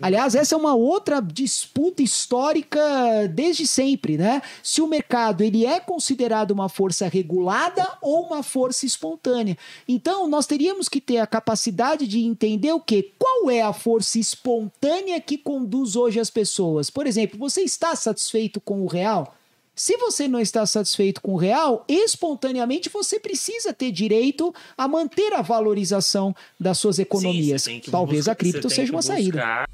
Aliás, essa é uma outra disputa histórica desde sempre, né? Se o mercado ele é considerado uma força regulada ou uma força espontânea. Então, nós teríamos que ter a capacidade de entender o que, qual é a força espontânea que conduz hoje as pessoas. Por exemplo, você está satisfeito com o real? Se você não está satisfeito com o real, espontaneamente você precisa ter direito a manter a valorização das suas economias. Sim, Talvez buscar, a cripto seja uma buscar. saída.